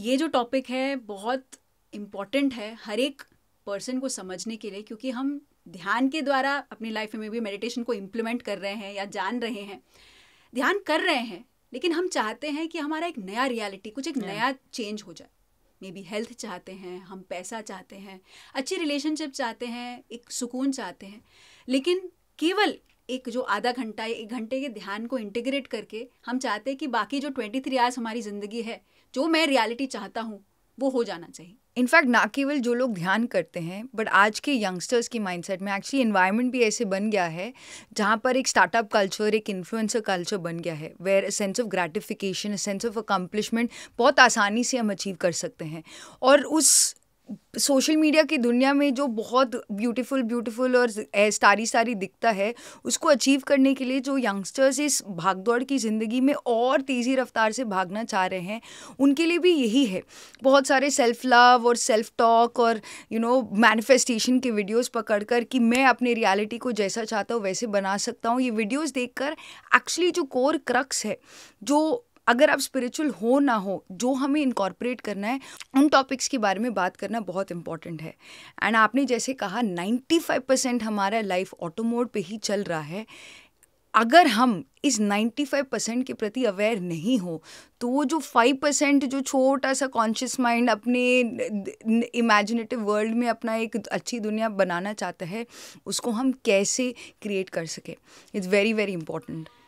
ये जो टॉपिक है बहुत इम्पॉर्टेंट है हर एक पर्सन को समझने के लिए क्योंकि हम ध्यान के द्वारा अपनी लाइफ में भी मेडिटेशन को इम्प्लीमेंट कर रहे हैं या जान रहे हैं ध्यान कर रहे हैं लेकिन हम चाहते हैं कि हमारा एक नया रियलिटी कुछ एक नया चेंज हो जाए मे बी हेल्थ चाहते हैं हम पैसा चाहते हैं अच्छी रिलेशनशिप चाहते हैं एक सुकून चाहते हैं लेकिन केवल एक जो आधा घंटा एक घंटे के ध्यान को इंटीग्रेट करके हम चाहते हैं कि बाकी जो ट्वेंटी थ्री आवर्स हमारी ज़िंदगी है जो मैं रियलिटी चाहता हूँ वो हो जाना चाहिए इनफैक्ट ना केवल जो लोग ध्यान करते हैं बट आज के यंगस्टर्स की माइंडसेट में एक्चुअली इन्वायरमेंट भी ऐसे बन गया है जहाँ पर एक स्टार्टअप कल्चर एक इन्फ्लुएंसर कल्चर बन गया है where a sense of gratification sense of accomplishment बहुत आसानी से हम अचीव कर सकते हैं और उस सोशल मीडिया की दुनिया में जो बहुत ब्यूटीफुल ब्यूटीफुल और स्टारी स्टारी दिखता है उसको अचीव करने के लिए जो यंगस्टर्स इस भागदौड़ की ज़िंदगी में और तेज़ी रफ्तार से भागना चाह रहे हैं उनके लिए भी यही है बहुत सारे सेल्फ लव और सेल्फ टॉक और यू नो मैनिफेस्टेशन के वीडियोस पकड़ कर कि मैं अपने रियलिटी को जैसा चाहता हूँ वैसे बना सकता हूँ ये वीडियोज़ देख एक्चुअली जो कोर क्रक्स है जो अगर आप स्पिरिचुअल हो ना हो जो हमें इनकॉर्पोरेट करना है उन टॉपिक्स के बारे में बात करना बहुत इंपॉर्टेंट है एंड आपने जैसे कहा 95 परसेंट हमारा लाइफ ऑटो मोड पे ही चल रहा है अगर हम इस 95 परसेंट के प्रति अवेयर नहीं हो तो वो जो 5 परसेंट जो छोटा सा कॉन्शियस माइंड अपने इमेजिनेटिव वर्ल्ड में अपना एक अच्छी दुनिया बनाना चाहता है उसको हम कैसे क्रिएट कर सकें इट्स वेरी वेरी इंपॉर्टेंट